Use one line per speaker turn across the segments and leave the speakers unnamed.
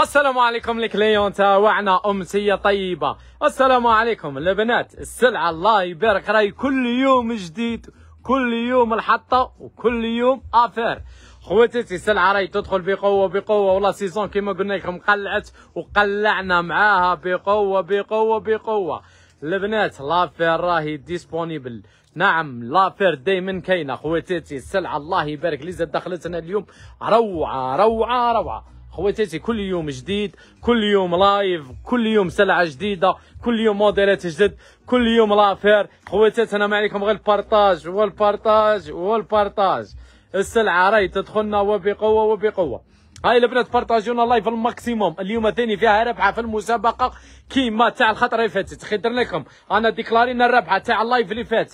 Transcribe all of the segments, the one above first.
السلام عليكم الكليونتا وعنا امسيه طيبه السلام عليكم البنات السلعه الله يبارك راي كل يوم جديد كل يوم الحطه وكل يوم افير خواتاتي السلعه راهي تدخل بقوه بقوه ولا سيزون كيما قلنا لكم قلعت وقلعنا معاها بقوه بقوه بقوه البنات لافير راهي ديسبونيبل نعم لافير دايما كاينه خواتاتي السلعه الله يبارك لي دخلتنا اليوم روعه روعه روعه خواتاتي كل يوم جديد كل يوم لايف كل يوم سلعه جديده كل يوم موديلات جدد كل يوم لافير خواتات انا ما عليكم غير البارطاج والبارطاج والبارطاج السلعه راهي تدخلنا وبقوه وبقوه هاي البنات بارطاجيونا لايف الماكسيموم اليوم ثاني فيها ربحه في المسابقه كيما تاع الخطره اللي فاتت خدر درنا لكم انا ديكلارينا الربحه تاع اللايف اللي فات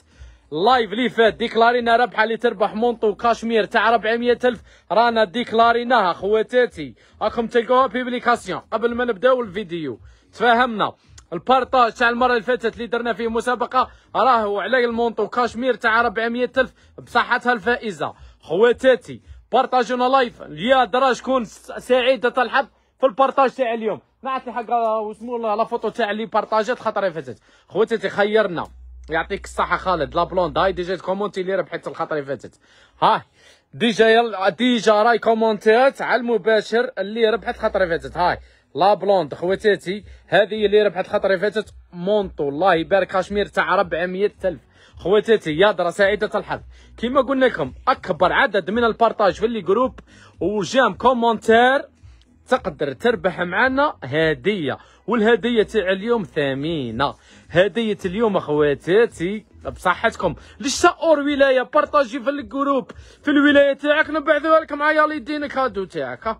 اللايف اللي فات ديكلارينا ربحه اللي تربح مونطو كاشمير تاع 400 الف رانا ديكلاريناها خواتاتي راكم تلقوها بيبليكاسيون قبل ما نبداو الفيديو تفاهمنا البارطاج تاع المره اللي فاتت اللي درنا فيه مسابقه راهو على المونطو كاشمير تاع 400 الف بصحتها الفائزه خواتاتي بارطاجونا لايف يا درا شكون سعيده الحظ في البارطاج تاع اليوم نعطي حق واسمو لا فوتو تاع اللي بارطاجات خاطر فاتت خواتاتي خيرنا يعطيك الصحه خالد لا بلوند هاي ديجا كومونتي لي ربحت الخطره اللي فاتت هاي ديجا يل... ديجا راي كومونتات على المباشر اللي ربحت الخطره اللي فاتت هاي لا بلوند خواتاتي هذه اللي ربحت الخطره اللي فاتت مونطو الله يبارك كشمير تاع 400000 خواتاتي يا درا سعيدة الحظ كيما قلنا لكم اكبر عدد من البارتاج في اللي جروب وجام كومونتير تقدر تربح معنا هديه والهديه تاع اليوم ثمينه هديه اليوم اخواتاتي بصحتكم للشاور ولايه بارطاجي في الجروب في الولايه تاعك نبعثوها لك معايا الله يدينك هادو تاعك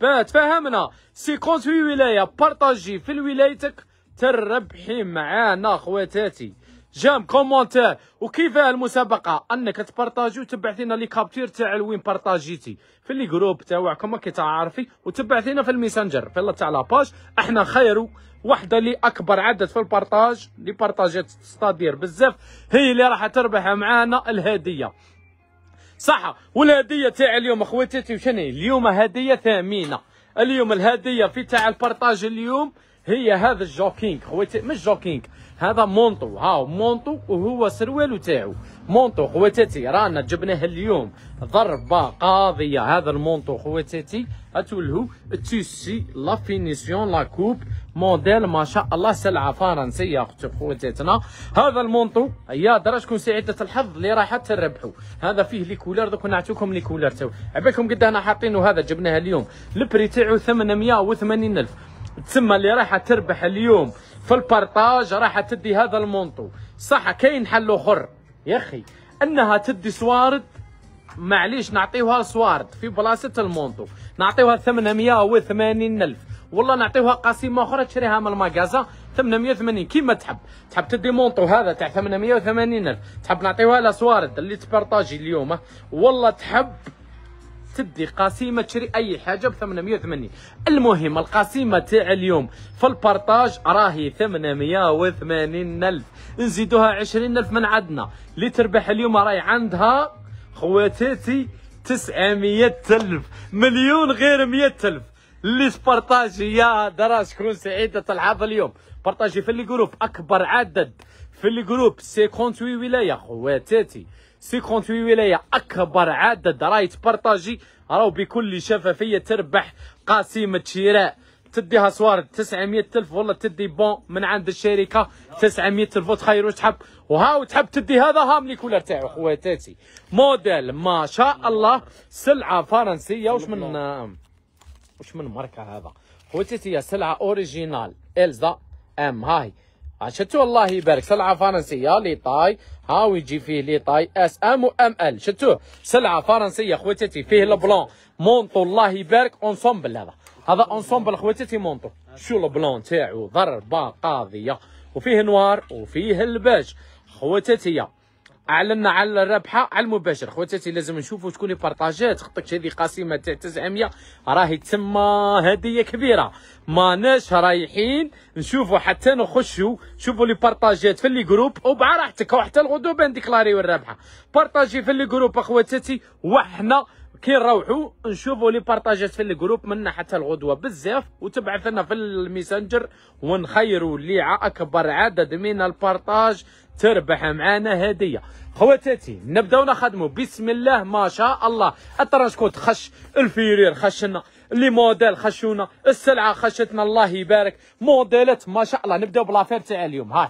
بات فهمنا سيكونس في ولايه بارطاجي في ولايتك تربحي معانا خواتاتي جام كومونتير وكيفاه المسابقه انك تبارطاجي وتبعثينا لنا لي كابتير تاع وين بارطاجيتي في لي جروب تاعكم كي تعرفي وتبعثينا لنا في الميسنجر في تاع لاباج احنا خيروا وحده اللي اكبر عدد في البارطاج اللي بارطاجات ستادير بزاف هي اللي راح تربح معانا الهديه صح والهديه تاع اليوم اخواتي وشني اليوم هديه ثمينه اليوم الهديه في تاع البارطاج اليوم هي هذا الجوكينغ خواتي مش جوكينغ هذا مونطو هاو مونطو وهو سروالو تاعو مونطو خواتاتي رانا جبناه اليوم ضربه قاضيه هذا المونطو خواتاتي اتولهو تيسي لا فينيسيون لا كوب موديل ما شاء الله سلعه فرنسيه اختي خواتاتنا هذا المونطو يا درا شكون سعيده الحظ اللي راح تربحوا هذا فيه لي كولر دوك نعطيكم لي كولر تاعو عبالكم قد انا حاطينه هذا جبناه اليوم البري تاعو 880000 تسمى اللي رايحه تربح اليوم في البارطاج راح تدي هذا المونطو صح كاين حل اخر يا اخي انها تدي سوارد معليش نعطيوها سوارد في بلاصه المونطو نعطيوها 880 الف والله نعطيوها قسيمه اخرى تشريها من المغازا 880 كيما تحب تحب تدي مونطو هذا تاع 880 الف تحب نعطيوها لها سوارد اللي تبارطاجي اليوم والله تحب تدي قاسيمه تشري اي حاجه ب 880 المهم القاسيمه تاع اليوم في البارطاج راهي 880 الف نزيدوها 20 الف من عندنا اللي تربح اليوم راهي عندها خواتاتي 900 الف مليون غير 100 الف اللي سبارطاجي يا دراس كرون سعيدة الحظ اليوم بارطاجي في اللي جروب اكبر عدد في اللي جروب 58 ولايه خواتاتي 58 ولايه اكبر عدد راهي تبارطاجي راهو بكل شفافيه تربح قاسمه شراء تديها صوار 900 الف والله تدي بون من عند الشركه 900 الف وتخير واش تحب وهاو تحب تدي هذا هام لي كولر تاعو خواتاتي موديل ما شاء الله سلعه فرنسيه واش من واش من ماركه هذا خواتاتي سلعه اوريجينال الزا ام هاي شتو الله يبارك سلعه فرنسيه لي طاي هاو يجي فيه لي طاي اس ام و ام ال شتوه سلعه فرنسيه خواتاتي فيه البلون مونطو الله يبارك اونسومبل هذا هذا اونسومبل خواتاتي مونطو شو البلون تاعو ضربه قاضيه وفيه نوار وفيه البيج خواتاتي اعلنا على الربحه على المباشر خواتاتي لازم نشوفوا شكون اللي بارطاجات خطك هذه قاسمه تاع 900 راهي تسمى هديه كبيره ماناش رايحين نشوفوا حتى نخشوا شوفوا لي بارطاجات في لي جروب راحتك وحتى الغدوه ديكلاري الربحه بارطاجي في لي جروب اخواتاتي وحنا كي نروحوا نشوفوا لي بارطاجات في الجروب منا حتى الغدوه بزاف وتبعث لنا في الميسنجر ونخيروا لي اكبر عدد من البارطاج تربح معنا هديه خواتاتي نبداو نخدموا بسم الله ما شاء الله الترانسكوت خش الفيرير خشنا لي موديل خشونا السلعه خشتنا الله يبارك موديلات ما شاء الله نبداو بلافير تاع اليوم هاي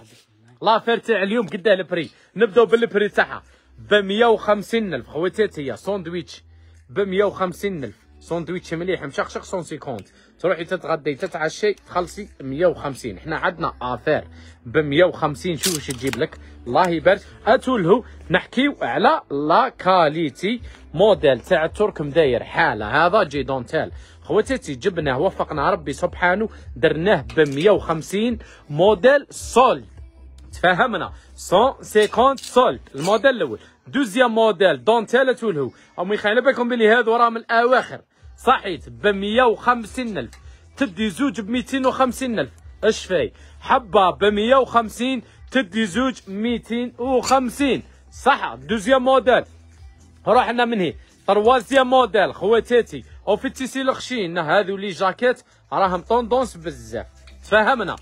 لافير تاع اليوم قداه البري نبداو بالبري تاعها ب 150000 خواتاتي هي ساندويتش ب 150000 ساندويتش مليح مشقشق 150 تروحي تتغدي تتعشي تخلصي 150 احنا عندنا افير ب 150 شوف واش تجيب لك الله يبارك اتولهو نحكيو على لا كاليتي موديل تاع الترك مداير حاله هذا جي دونتيل خواتاتي جبناه وفقنا ربي سبحانه درناه ب 150 موديل سولد تفهمنا 150 سولد الموديل الاول دوزيام موديل دونتيل اتولهو امي خاينه بالكم بلي هذا راه من الاواخر صحيت ب 150 الف تدي زوج ب 250 الف اش فاي حبه ب 150 تدي زوج 250 صح دوزيام موديل رحنا من هي تروازيام موديل خواتاتي وفي التيسي الخشين هذو لي جاكيت راهم طوندونس بزاف تفاهمنا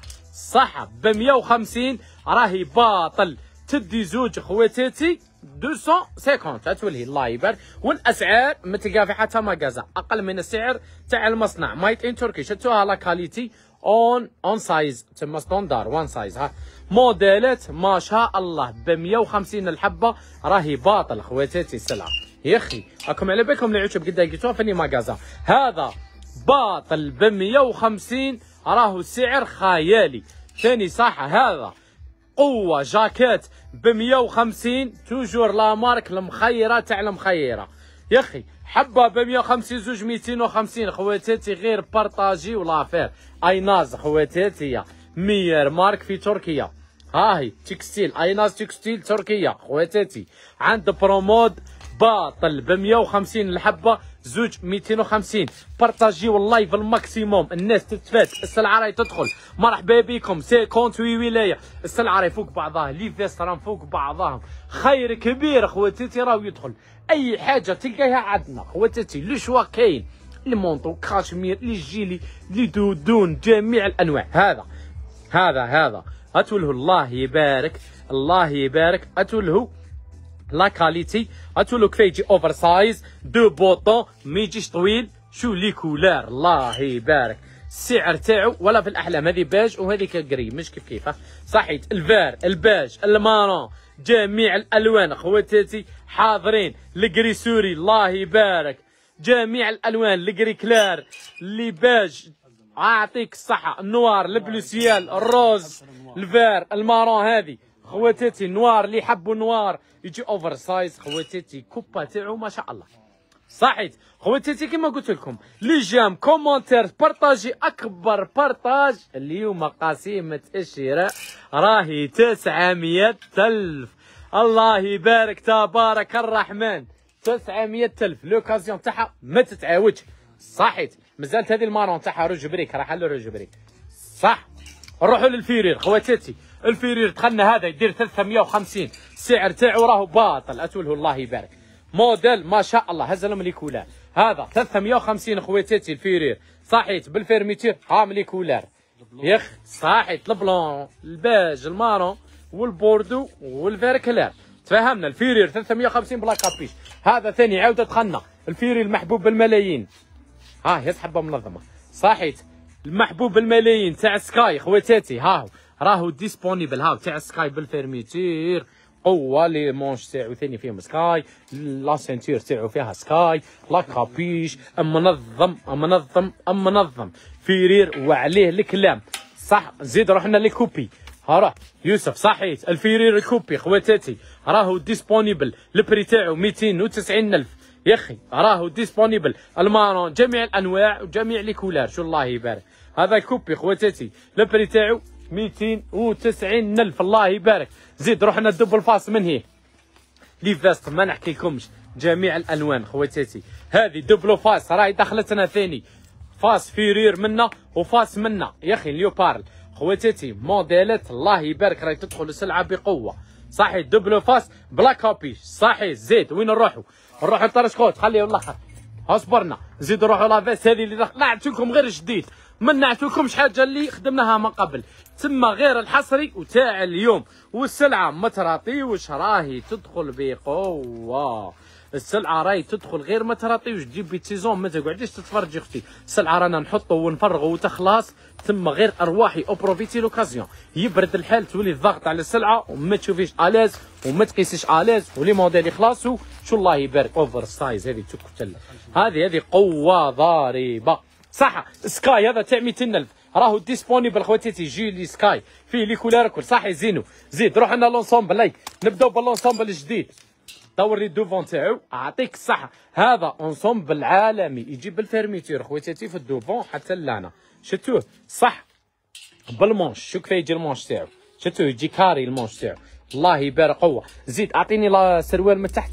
صح ب 150 راهي باطل تدي زوج خواتاتي 250 تولي الله يبارك والاسعار متكافحه تلقاها في اقل من السعر تاع المصنع مايت ان تركي شفتوها لا كاليتي اون اون سايز تما ستوندار وان سايز ها موديلات ما شاء الله ب 150 الحبه راهي باطل خواتاتي السلعه يا اخي راكم على بالكم العشب قد لقيتوها في كازا هذا باطل ب 150 راهو سعر خيالي ثاني صح هذا قوه جاكيت ب 150 توجور لا مارك المخيره تاع المخيره يا اخي حبه ب 150 زوج 250 خواتاتي غير بارطاجي ولافير ايناز خواتاتي مير مارك في تركيا هاهي تكستيل تكستيل ايناز تكستيل تركيا خواتاتي عند برومود باطل ب 150 الحبه زوج 250 بارطاجيو اللايف الماكسيموم الناس تتفات السلعه راهي تدخل مرحبا بكم وي ولايه السلعه راهي فوق بعضها لي فيست راهم فوق بعضهم خير كبير خواتاتي راهو يدخل اي حاجه تلقاها عندنا خواتاتي لو شوا كاين المونطو كاشمير لي جيلي لي دودون جميع الانواع هذا هذا هذا اتوله الله يبارك الله يبارك اتوله لا كاليتي هاتو لو كفايجي اوفر سايز دو بوطون ما يجيش طويل شو لي كولار الله يبارك السعر تاعو ولا في الاحلام هذه باج وهذيك قري مش كيف كيفه صحيت الفار الباج المارون جميع الالوان خواتاتي حاضرين القري سوري الله يبارك جميع الالوان القري كلار اللي باج اعطيك الصحه النوار البلوسيال الروز الفار المارون هذه خواتاتي نوار اللي يحبوا نوار يجي اوفر سايز خواتاتي كوبا تاعو ما شاء الله صحيت خواتاتي كما قلت لكم لي جام كومونتير بارطاجي اكبر بارطاج اليوم قاسيمة الشراء راهي 900 الف الله يبارك تبارك الرحمن 900 الف لوكازيون تاعها ما تتعاودش صحيت مازالت هذه المارون تاعها روج بريك راح على بريك صح نروحوا للفيرير خواتاتي الفيرير دخلنا هذا يدير 350 السعر تاعو راهو باطل اتوله الله يبارك موديل ما شاء الله هز لي كولار هذا 350 خواتاتي الفيرير صحيت بالفيرميتير ها لي كولار يخ صحيت البلون الباج المارون والبوردو والفير تفهمنا الفيرير 350 بلا كابيش هذا ثاني عاود دخلنا الفيرير المحبوب بالملايين ها هي حبه منظمه صحيت المحبوب بالملايين تاع سكاي خواتاتي ها هو راهو ديسبونيبل هاو تاع سكاي بالفيرميتير قوه لي مونش تاعو ثاني فيهم سكاي لا سانتور تاعو فيها سكاي لا كابيش منظم منظم منظم فيرير وعليه الكلام صح زيد روحنا لي كوبي ها راه يوسف صحيت الفيرير الكوبي خواتاتي راهو ديسبونيبل البري تاعو الف يا اخي راهو ديسبونيبل المارون جميع الانواع وجميع لي كولار شو الله يبارك هذا كوبي خواتاتي البري تاعو 290 الف الله يبارك زيد روحنا الدبل فاس من هي لي فاست ما نحكي لكمش جميع الالوان خواتاتي هذه دبلو فاس راهي دخلتنا ثاني فاس فيرير منا وفاس منا يا اخي ليوبارل خواتاتي موديلات الله يبارك راهي تدخل السلعه بقوه صحي دبلو فاس بلا كوبي صحي زيد وين نروحوا نروحوا طرشكوت خليه الاخر اصبرنا زيد نروحوا لافاس هذه اللي طلعت لكم غير جديد منعتكم حاجه اللي خدمناها من قبل تما غير الحصري وتاع اليوم والسلعه ما تراطيوش راهي تدخل بقوه السلعه راهي تدخل غير ما تراطيوش تجيب سيزون ما تقعديش تتفرجي اختي السلعه رانا نحطوا ونفرغوا وتخلص تما غير ارواحي اوبروفيتي لوكازيون يبرد الحال تولي الضغط على السلعه وما تشوفيش اليز وما تقيسيش اليز ولي موديل يخلصوا شو الله يبارك اوفر سايز هذه تكتل هذه هذه قوه ضاربه صح سكاي هذا تاع 200000 راهو ديسبونيبل خواتاتي تيجي لي سكاي فيه لي كولار كل صح زينو زيد روح انا لونسومبل لايك نبداو باللونسومبل الجديد دور لي دوفون تاعو اعطيك الصحه هذا اونسومبل عالمي يجي بالفيرميتور خواتاتي في الدوفون حتى لهنا شفتوه صح بالمونش شو كيف يجي المونش تاعو شفتوه يجي كاري المونش تاعو الله يبارك قوه زيد اعطيني لا سروال من تحت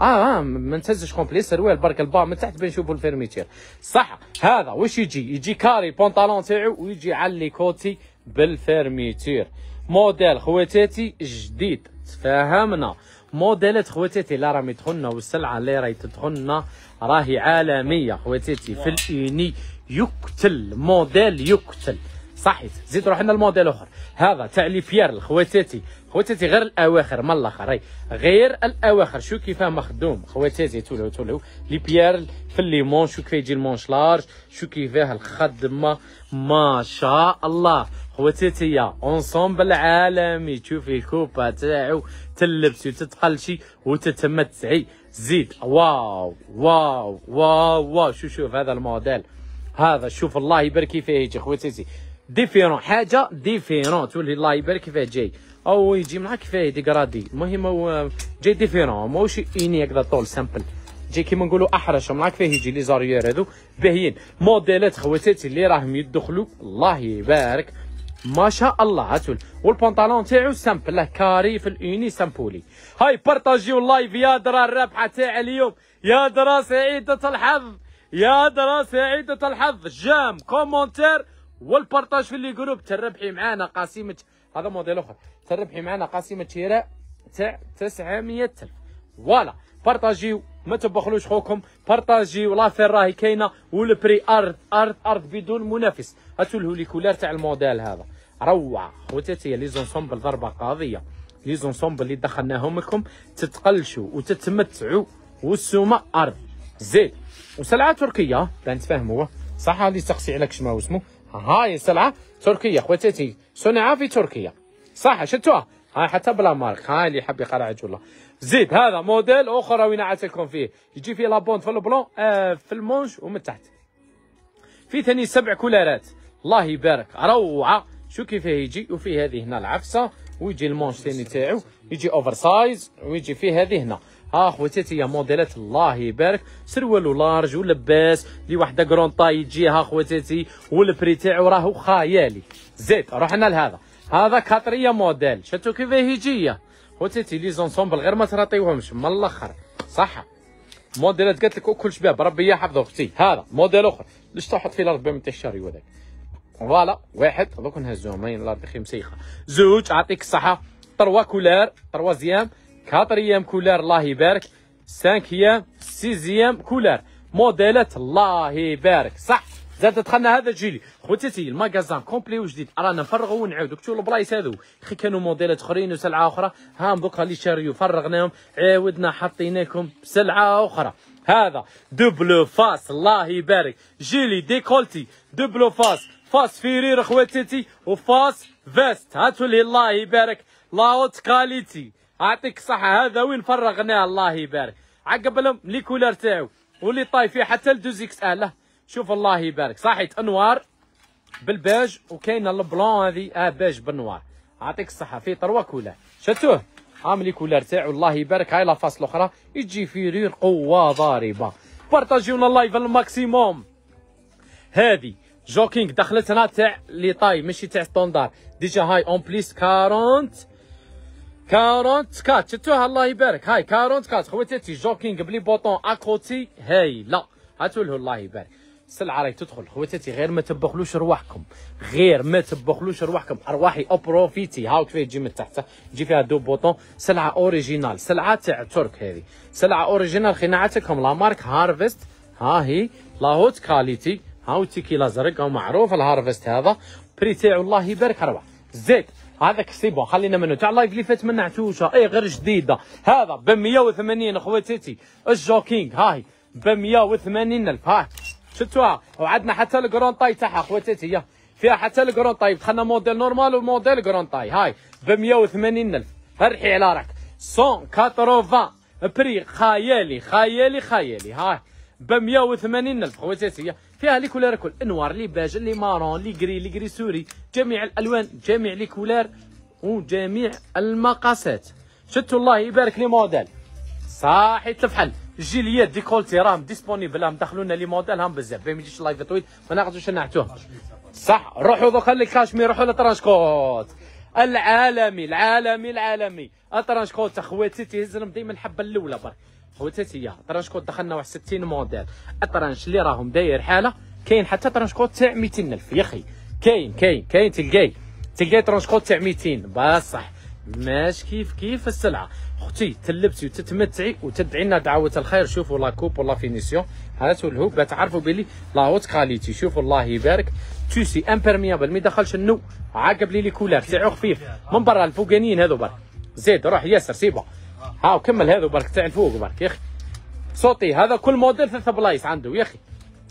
اه اه ما نتهزش كومبلي سروال برك البا من تحت بنشوفوا الفيرميتير صح هذا واش يجي يجي كاري بونطالون تاعو ويجي على لي كوتي بالفيرميتير موديل خواتاتي جديد تفاهمنا موديلات خواتاتي اللي راهم يدخلنا والسلعه اللي راهي تدخلنا راهي عالميه خواتاتي في الايني يقتل موديل يقتل صحيت زيد روحنا الموديل اخر هذا تاع لي بيير خواتاتي خواتاتي غير الاواخر من الاخر غير الاواخر شو كيفاه مخدوم خواتاتي تولو تولو لي بيير في الليمون شو كيفاه يجي المونش لارج شو كيفاه الخدمه ما شاء الله خواتاتي اونسومبل عالمي تشوفي الكوبا تاعو تلبسي وتتقلشي وتتمتعي زيد واو واو واو واو شو شوف هذا الموديل هذا شوف الله يبارك فيه يجي خواتاتي ديفيرون حاجه ديفيرون تولي الله يبارك فيه جاي او يجي معاك فيه ديغرادي المهم هو جاي ديفيرون ماهوش اني هكذا طول سامبل جاي كيما نقولوا احرش معاك فيه يجي لي زاريير هذو باهيين موديلات خواتاتي اللي راهم يدخلوا الله يبارك ما شاء الله عسول والبنطلون تاعو سامبل له كاري في الاني سامبولي هاي بارطاجيو اللايف يا درا الرابحه تاع اليوم يا درا سعيده الحظ يا درا سعيده الحظ جام كومونتير والبارطاج في اللي جروب تربحي معانا قاسمه هذا موديل اخر تربحي معنا قاسمه شراء تاع 900000 فوالا بارطاجيو ما تبخلوش خوكم بارطاجيو لافير راهي كاينه والبري ارض ارض ارض بدون منافس هاتوا الهوليكولار تاع الموديل هذا روعه خوتاتي لي زونسومبل ضربه قاضيه لي زونسومبل اللي دخلناهم لكم تتقلشوا وتتمتعوا والسومه ارض زيد وسلعه تركيه لا نتفاهموا صح اللي تقصي عليك شما اسمه هاي السلعة تركية خوتتي صنع في تركيا صح شفتوها هاي حتى بلا مارك هاي اللي يحب يقرا عجل الله زيد هذا موديل اخرى وين عاتلكم فيه يجي فيه لابون في البلون آه في المونش ومن تحت في ثاني سبع كولارات الله يبارك روعه شو كيف يجي وفي هذه هنا العفسه ويجي المونش ثاني تاعو يجي اوفر سايز ويجي فيه هذه هنا ها خوتي هي موديلات الله يبارك سروال لارج ولباس لي وحده كرون طاي تجي ها خواتاتي والبري تاعو راهو خيالي زيد رحنا لهذا هذا كاتريا موديل شفتوا كيفاه يجي خواتاتي لي زونسومبل غير ما تراطيوهمش من الاخر صح موديلات قالت لك كل شباب ربي يحفظه اختي هذا موديل اخر ليش تحط فيه الارض من الشهر هذاك فوالا واحد دوك نهزوهم هاي الارض خمسيخه زوج عطيك الصحه تروا كولار تروازيام 4 كولار الله يبارك سانكيام سيزيام كولار موديلات الله يبارك صح زاد دخلنا هذا جيلي خوتاتي الماكازان كومبلي وجديد رانا نفرغوا ونعاودوا كنتو البلايص هذو خي كانوا موديلات اخرين وسلعه اخرى هام دوكا اللي شاريو فرغناهم عاودنا حطيناكم سلعه اخرى هذا دوبلو فاس الله يبارك جيلي ديكولتي دوبلو فاس فاس فيرير خواتاتي وفاس فيست لي الله يبارك لاوت كاليتي يعطيك صح هذا وين فرغناه الله يبارك عقب لهم لي كولر تاعو واللي طاي فيه حتى اكس اله شوف الله يبارك صحيت انوار بالباج وكاينه البلون هذه اه باج بالنوار يعطيك الصحه فيه تروا كولر شفتوه عامل لي كولر تاعو الله يبارك هاي لافاس الاخرى يجي رير قوه ضاربه بارطاجيونا اللايف الماكسيموم هذه جوكينغ دخلتنا تاع لي طاي ماشي تاع ستوندار ديجا هاي اون بليس 40 كارونت كات شفتوها الله يبارك هاي كارونت كات تي جوكينغ بلي بوطون اكوتي هاي لا هاتوله الله يبارك السلعه راهي تدخل خواتاتي غير ما تبخلوش رواحكم غير ما تبخلوش رواحكم ارواحي اوبروفيتي هاو كيفاه تجي من تحت تجي فيها دو بوطون سلعه اوريجينال سلعه تاع ترك هذه سلعه اوريجينال خناعتكم لا مارك هارفست ها هي لا هوت كاليتي هاو تيكي لازرق او معروف الهارفست هذا بري تاعو الله يبارك اروع زيد هذاك سي بون خلينا منه تاع لايف اللي فات منا عتوشه اي غير جديده هذا ب 180 خواتاتي الجوكينغ هاي ب 180 الف هاي شفتوها وعندنا حتى الكرون طاي تاعها خواتاتي هي فيها حتى الكرون طاي دخلنا موديل نورمال وموديل كرون طاي هاي ب 180 الف فرحي على راك 180 بري خيالي خيالي خيالي هاي ب 180 الف خواتاتي فيها لي كولير الكل انوار لي باجل لي مارون لي غري لي غري سوري جميع الالوان جميع لي كولير وجميع المقاسات شتو الله يبارك لي موديل صاحي تفحل الجيليات ديكولتي راهم ديسبونيبل راهم دخلونا لي موديل هم بزاف باين ما يجيش لايف طويل ما ناخذوش نعتوه صح روحوا دوكا للكاشمير روحوا لترانشكوت العالمي العالمي العالمي اترانشكوت اخواتي تيهز لهم ديما الحبه الاولى برك هو تاتيا ترانش كود دخلنا واحد 60 موديل الترانش اللي راهم داير حاله كاين حتى ترانش كود تاع 200000 يا اخي كاين كاين كاين تلقاي تلقاي ترانش كود تاع 200 بصح ماش كيف كيف السلعه اختي تلبسي وتتمتعي وتدعي لنا دعوه الخير شوفوا لا كوب ولا فينيسيون هاتوا الهوب تعرفوا بلي لا هوت كاليتي شوفوا الله يبارك توسي امبرميابل ما يدخلش النو عاقب لي لي كولار تاعو خفيف من برا الفوقانيين هذو برا زيد روح ياسر سيبه ها وكمل هذا برك تاع الفوق برك يا اخي صوتي هذا كل موديل ثلاثة بلايص عنده يا اخي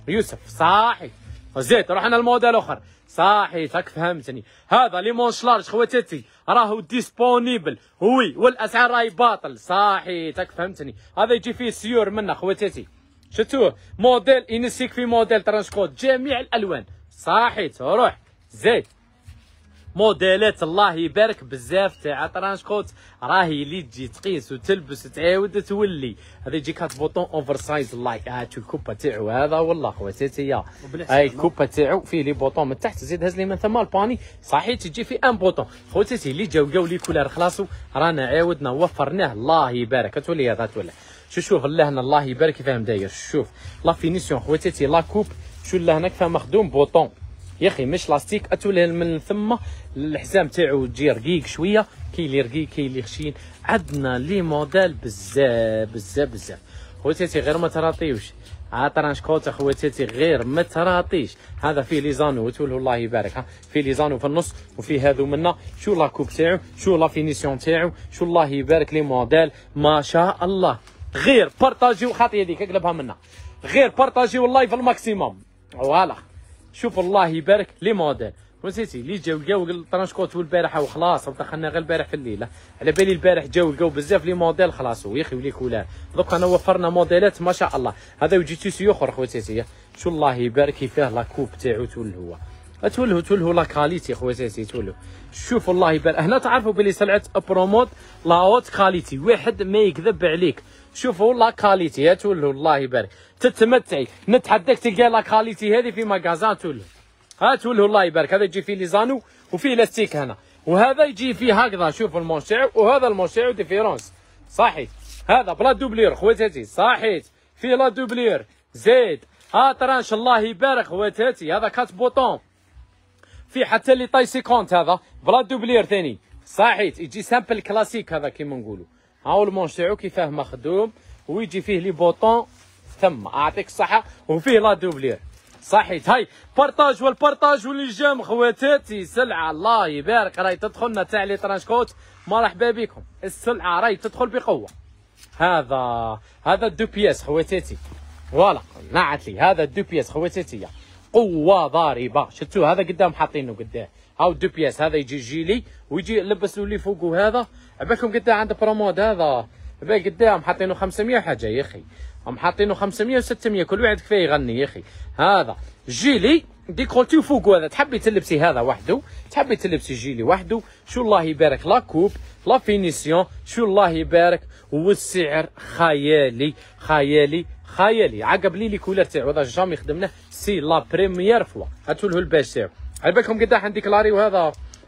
يوسف صاحي زيد انا لموديل اخر صاحي تاك فهمتني هذا لي لارج خواتاتي راهو ديسبونيبل وي والاسعار راهي باطل صاحي تاك فهمتني هذا يجي فيه سيور منا خواتاتي شفتوه موديل ينسيك في موديل ترانسكود جميع الالوان صاحي روح زيد موديلات الله يبارك بزاف تاع كوت راهي اللي تجي تقيس وتلبس وتعاود تولي هذا يجيك هاد بوطون اوفر سايز ها هاتو الكوبا تاعو هذا والله خواتاتي هاي الكوبا تاعو فيه لي بوطون من تحت زيد هز لي من ثما الباني صحيح تجي في ان بوطون خواتاتي اللي جاو جاو لي كولار خلاصو رانا عاودنا وفرناه الله يبارك تولي هذا تولي شو شوف لهنا الله يبارك فاهم داير شوف لا فينيسيون خواتاتي لا كوب شو لهنا كيفاه مخدوم بوطون يا اخي مش لاستيك اتول من ثم الحزام تاعو تجي رقيق شويه كاين اللي رقيق كاين اللي خشين عندنا لي موديل بزاف بزاف بزاف خواتاتي غير ما تراطيوش عطرانش كوت اخواتاتي غير ما تراطيش هذا فيه لي زانو تقول الله يبارك ها فيه لي زانو في النص وفي هذو منا شو لا كوب تاعو شو لا فينيسيون تاعو شو الله يبارك لي موديل ما شاء الله غير بارطاجيو خاطي هذيك اقلبها منا غير بارطاجيو اللايف الماكسيموم فوالا شوف الله يبارك لي موديل ونسيتي اللي جاو لقاو الطرانشكوت والبارحه وخلاص دخلنا غير البارح في الليله على بالي البارح جاو لقاو بزاف لي موديل خلاص يا وليك ولا دوك انا وفرنا موديلات ما شاء الله هذا وجيتو اخر خوتي شو الله يبارك فيه لا كوب تاعو تول هو تولهو تولهو لا كاليتي خواتاتي تولهو شوف الله يبارك هنا تعرفوا بلي سلعه بروموت لا اوت كاليتي واحد ما يكذب عليك شوفوا لا كاليتي يا تولهو الله يبارك تتمتعي نتحداك تلقى لا كاليتي هذه في مكازان تولهو ها تولهو الله يبارك هذا يجي فيه ليزانو وفيه لاستيك هنا وهذا يجي فيه هكذا شوف المونشيع وهذا المونشيع ديفيرونس صحيح هذا بلا دوبلير خواتاتي صحيح فيه لا دوبلير زيد ها ترى ان شاء الله يبارك خواتاتي هذا كات بوطون في حتى اللي طاي كونت هذا بلا دوبلير ثاني صحيت يجي سامبل كلاسيك هذا كيما نقولوا هاو المونش تاعو كيفاه مخدوم ويجي فيه لي بوطون ثم اعطيك الصحه وفيه لا دوبلير صحيت هاي بارطاج والبارطاج واللي جام خواتاتي سلعه الله يبارك راهي تدخلنا تاع لي ترانشكوت مرحبا بكم السلعه راهي تدخل بقوه هذا هذا دو بياس خواتاتي فوالا نعت لي هذا دو بياس خواتاتي قوه ضاربه شفتوا هذا قدام حاطينه قداه هاو دو بياس هذا يجي جيلي ويجي لبس لي فوقه هذا عبالكم قداه عند برومود هذا عبال قدام حاطينه 500 حاجه يا اخي هم حاطينه 500 و600 كل واحد كفايه يغني يا اخي هذا جيلي ديكولتي فوق هذا تحبي تلبسي هذا وحده تحبي تلبسي جيلي وحده شو الله يبارك لا كوب لا فينيسيون شو الله يبارك والسعر خيالي خيالي خيالي عقب لي لي كولر تاعو هذا جامي خدمناه سي لا بريميير فوا هاتوا له الباش تاعو على بالكم قداح كلاري وهذا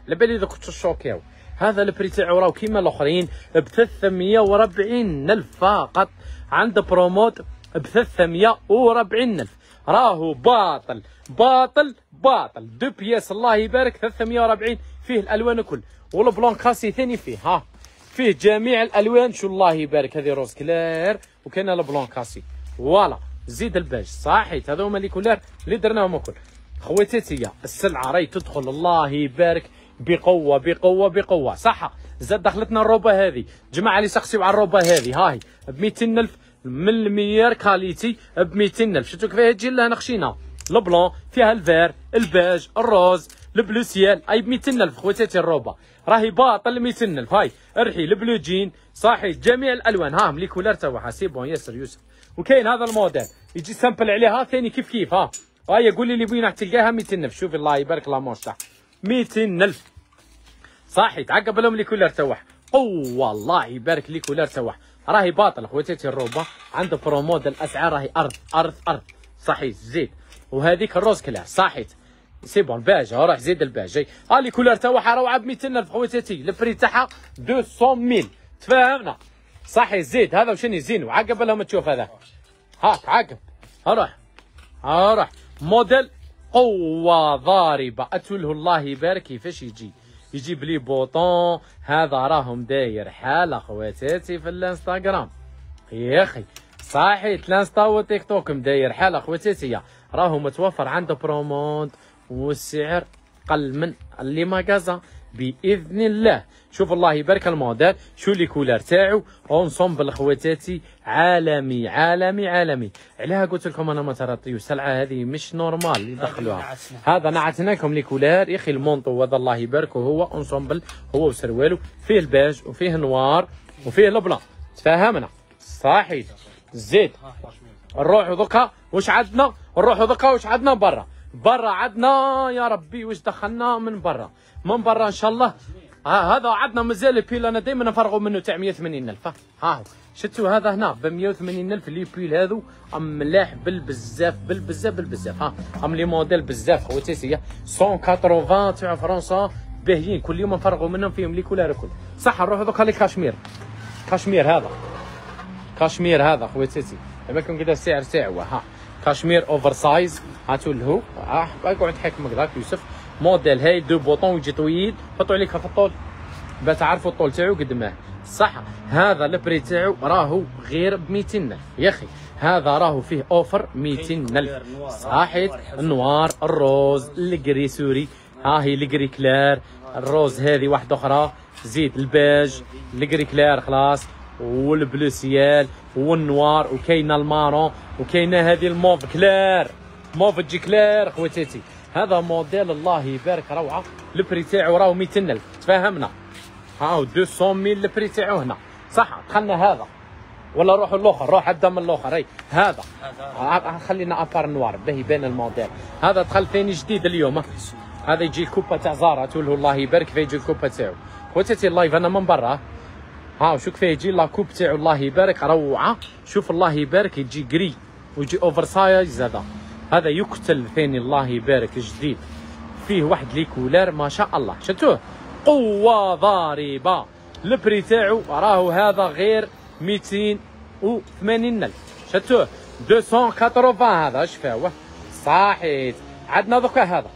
على بالي دوك تشوكيو هذا البري تاعو راه كيما الاخرين ب 340 الف فقط عند بروموت ب 340 الف راهو باطل باطل باطل دو بياس الله يبارك 340 فيه الالوان الكل والبلون كاسي ثاني فيه ها فيه جميع الالوان شو الله يبارك هذه روز كلير وكان البلون كاسي فوالا زيد الباج صحيت هذو هما لي كولار اللي درناهم الكل خواتاتي السلعه راهي تدخل الله يبارك بقوه بقوه بقوه صح زاد دخلتنا الروبه هذه جماعه اللي سقسيو على الروبه هذه هاي ب 200000 من الميار كاليتي ب 200000 شفتوا كيفاه تجي لهنا خشينا البلون فيها الفير الباج الروز البلو سيال اي ب 200000 خواتاتي الروبه راهي باطل 200000 هاي ارحي البلو جين صحيح جميع الالوان هاهم لي كولار تاعها سي بون ياسر يوسف وكاين هذا الموديل يجي سامبل عليها ثاني كيف كيف ها هيا قول لي اللي راح تلقاها 200 الف شوف الله يبارك لا مونش تاع الف صاحي تعقب لهم لي كولر توح قوة الله يبارك لي كولر توح راهي باطل خواتاتي الروبا عنده برومود الاسعار راهي ارض ارض ارض صحي زيد وهذيك الروز كلاه صحيت سي بون باج روح زيد الباج ها لي كولر توحها روعه ب 200 الف خواتاتي البري تاعها 200000 تفاهمنا صح يزيد هذا وشنو يزين وعقب لهم تشوف هذا هاك عقب اروح اروح موديل قوة ضاربة أتوله الله يبارك كيفاش يجي يجيب لي بوطون هذا راهم داير حالة خواتاتي في الانستغرام يا أخي صحيت الانستا والتيك توك مداير حالة خواتاتي راهو متوفر عنده بروموند والسعر قل من اللي ماكازا بإذن الله شوف الله يبارك الموديل شو لي كولار تاعو اونسومبل خواتاتي عالمي عالمي عالمي علاه قلت لكم انا ما ترطيوش السلعه هذه مش نورمال اللي دخلوها هذا نعتنا لكم لي كولار يا اخي المونطو هذا الله يبارك هو اونسومبل هو وسروالو فيه الباج وفيه النوار وفيه البلان تفاهمنا صاحي زيد نروحوا دوكا واش عندنا نروحوا دوكا واش عندنا برا برا عندنا يا ربي واش دخلنا من برا من برا ان شاء الله ها هذا عندنا مازال البيل انا دائما نفرغوا منه تاع الف ها هو شفتوا هذا هنا ب الف لي بيل هذو ام ملاح بالبزاف بالبزاف بالبزاف ها ام لي موديل بزاف خوتي سي 180 تاع فرنسا باهيين كل يوم نفرغوا منهم فيهم لي كولار الكل صح نروح دوكا لكاشمير كاشمير هذا كاشمير هذا خوتي سي اماكن كذا السعر تاعو ها كاشمير اوفر سايز هاتوا له ها اقعد حكمك هكذاك يوسف موديل هاي دو بوطون ويجي طويل حطوا عليك في الطول باش تعرفوا الطول تاعو قد ما صح هذا البري تاعو راهو غير ب 200000 يا اخي هذا راهو فيه اوفر 200000 صحيت النوار الروز الكري سوري ها هي الكري كلير الروز هذه واحده اخرى زيد الباج الكري كلير خلاص والبلو سيال والنوار وكاينه المارون وكاينه هذه الموف كلار موف تجي كلار خواتاتي هذا موديل الله يبارك روعه البري تاعو راهو 200000 تفاهمنا هاو 200000 البري تاعو هنا صح دخلنا هذا ولا روحوا الاخر روح ابدا من الاخر اي هذا أه، خلينا ابار نوار باهي يبان الموديل هذا دخل ثاني جديد اليوم هذا يجي الكوبا تاع زارا تقول الله يبارك فيجي الكوبا تاعو وتاتي اللايف انا من برا ها شوف فيه يجي لاكوب تاعو الله يبارك روعه شوف الله يبارك يجي قري ويجي اوفر سايز هذا هذا يقتل ثاني الله يبارك جديد فيه واحد ليكولار ما شاء الله شفتوه قوه ضاربه البري تاعو راهو هذا غير 280 الف شفتوه 280 هذا اش صحيت عندنا دوكا هذا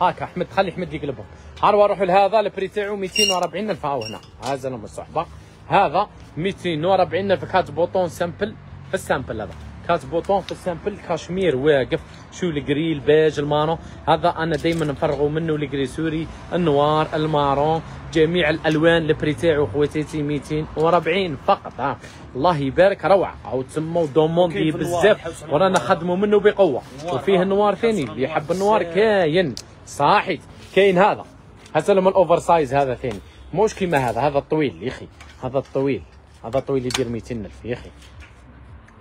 هاك احمد خلي احمد يقلبهم هاروا روحوا لهذا البري تاعو 240 الف هاو هنا هذا الصحبه هذا 240 الف كات بوطون سامبل في السامبل هذا كات بوطون في السامبل كاشمير واقف شو الجري البيج المارون هذا انا دائما نفرغوا منه الجري سوري النوار المارون جميع الالوان البري تاعو خواتي 240 فقط ها الله يبارك روعه او دومون دوموندي بزاف ورانا خدموا منه بقوه وفيه آه. النوار ثاني اللي يحب النوار كاين صاحي كاين هذا هسه لهم الاوفر سايز هذا ثاني مش كيما هذا هذا الطويل يا اخي هذا الطويل هذا الطويل يدير 200 الف يا اخي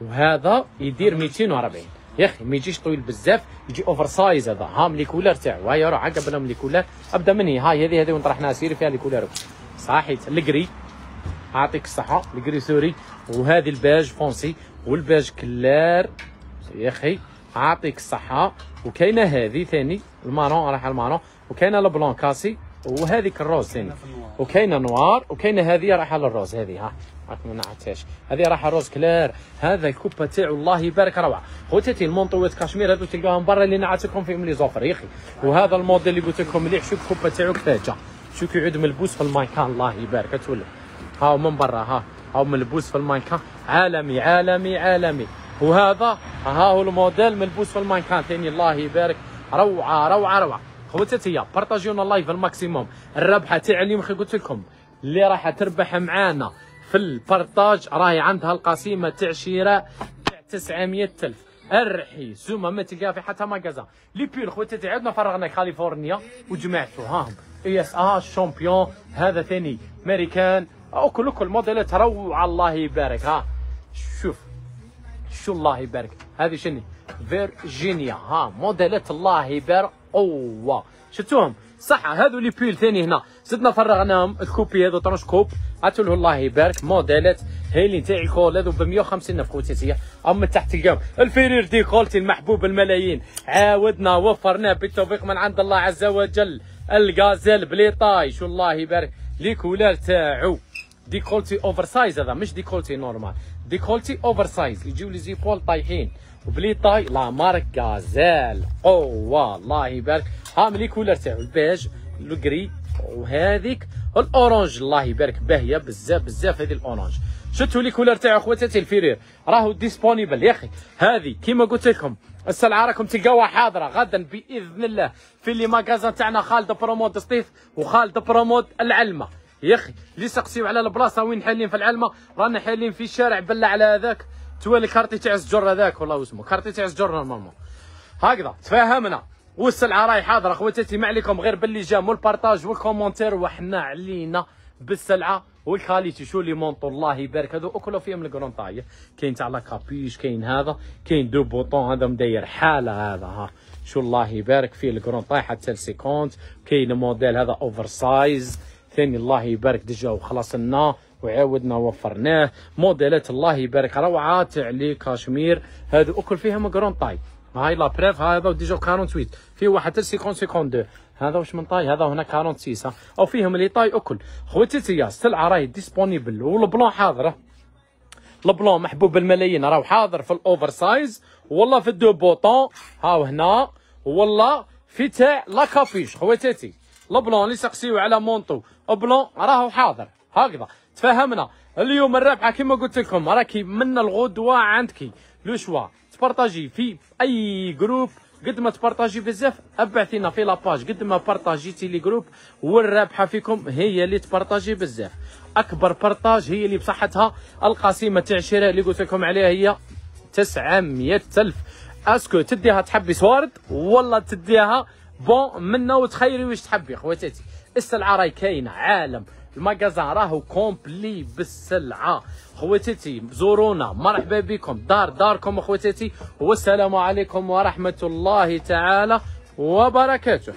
وهذا يدير 240 يا اخي ما يجيش طويل بزاف يجي اوفر سايز هذا ها لي كولر تاعو هاي راه عقب لهم لي كولر ابدا من هي هاي هذه هذه ونطرحناها سيري فيها لي كولر صحيت الكري اعطيك الصحه الكري سوري وهذه الباج فونسي والباج كلار يا اخي اعطيك الصحه وكاينه هذه ثاني المارون راح المارون وكاينه البلون كاسي وهذيك الروز ثاني وكاينه نوار وكاينه هذه راح على الروز هذه ها ما نعرفتهاش هذه راح روز كلير هذا الكوبا تاعو الله يبارك روعه خوتاتي المونطوات كاشمير هذو تلقاهم برا اللي نعطيكم فيهم لي زوفر يا اخي وهذا الموديل اللي قلت لكم مليح شوف الكوبا تاعو شوف شو كيعود ملبوس في المايكان الله يبارك تولى هاو من برا ها هاو ملبوس في المايكان عالمي عالمي عالمي وهذا ها هو الموديل ملبوس في المايكان ثاني الله يبارك روعه روعه روعه خوتاتي بارطاجيونا اللايف الماكسيموم الربحه تاع اليوم قلت لكم اللي راح تربح معانا في البارطاج راهي عندها القسيمه تاع شراء تاع 900000 الرحي زوما ما تلقاها في حتى ماغازا لي بول خوتي عندنا فرغنا كاليفورنيا وجمعتو هاهم اي اس ا شامبيون هذا ثاني امريكان كل كل موديلات روعه الله يبارك ها شوف شو الله يبارك هذه شني فيرجينيا ها موديلات الله يبارك قوه شفتوهم صح هذو لي بول ثاني هنا زدنا فرغناهم الكوبي هذو 12 كوب له الله يبارك موديلات هايلي تاع الكول هذو ب 150 الف خوتي من تحت تلقاهم الفرير ديكولتي المحبوب الملايين عاودنا وفرناه بالتوفيق من عند الله عز وجل الغازيل طايش والله يبارك ليكولار تاعو ديكولتي اوفر سايز هذا مش ديكولتي نورمال ديكولتي اوفر سايز يجيو لي زيبول طايحين وبلي طاي لا مارك غازيل قوه الله يبارك هام لي كولر تاعو البيج الجري وهذيك الاورانج الله يبارك باهيه بزاف بزاف هذه الاورانج شفتوا لي كولر تاعو خواتاتي الفيرير راهو ديسبونيبل يا اخي هذه كيما قلت لكم السلعه راكم تلقاوها حاضره غدا باذن الله في لي ماغازان تاعنا خالد برومود سطيف وخالد برومود العلمه يا اخي اللي سقسيو على البلاصه وين حالين في العلمه رانا حالين في الشارع بلا على هذاك توالي كارتي تاع الزجر هذاك والله اسمه كارتي تاع الزجر نورمالمون هكذا تفاهمنا والسلعه راهي حاضره خواتاتي ما عليكم غير باللي مول بارطاج والكومونتير وحنا علينا بالسلعه والكاليتي شو لي مونطو الله يبارك هذو اكلوا فيهم الكرون طاي كاين تاع لا كابيش كاين هذا كاين دو بوطون هذا مداير حاله هذا ها شو الله يبارك فيه الكرون طاي حتى السيكونت كاين موديل هذا اوفر سايز ثاني الله يبارك ديجا وخلصنا وعاودنا وفرناه موديلات الله يبارك روعه تاع لي كاشمير هذو اكل فيهم كرون طاي هاي لا بريف هذا ديجا 48 فيه واحد حتى 50 52 هذا واش من طاي هذا هنا 46 او فيهم لي طاي اكل خوتي تيا السلعه راهي ديسبونيبل والبلون حاضر البلون محبوب بالملايين راهو حاضر في الاوفر سايز والله في الدو بوطون هاو هنا والله في تاع لا كافيش خواتاتي البلون اللي سقسيو على مونطو بلون راهو حاضر هكذا تفاهمنا اليوم الرابعه كما قلت لكم راكي من الغدوه عندك لو شوا تبارطاجي في اي جروب قد ما تبارطاجي بزاف ابعثينا في لاباج قد ما بارطاجيتي لي جروب والرابحه فيكم هي اللي تبارطاجي بزاف اكبر بارطاج هي اللي بصحتها القسيمه تاع الشراء اللي قلت لكم عليها هي 900000 اسكو تديها تحبي سوارد ولا تديها بون منا وتخيري واش تحبي خواتاتي السلعه راهي كاينه عالم الماكازان راهو كومبلي بالسلعه خواتاتي زورونا مرحبا بكم دار داركم اخواتاتي والسلام عليكم ورحمه الله تعالى وبركاته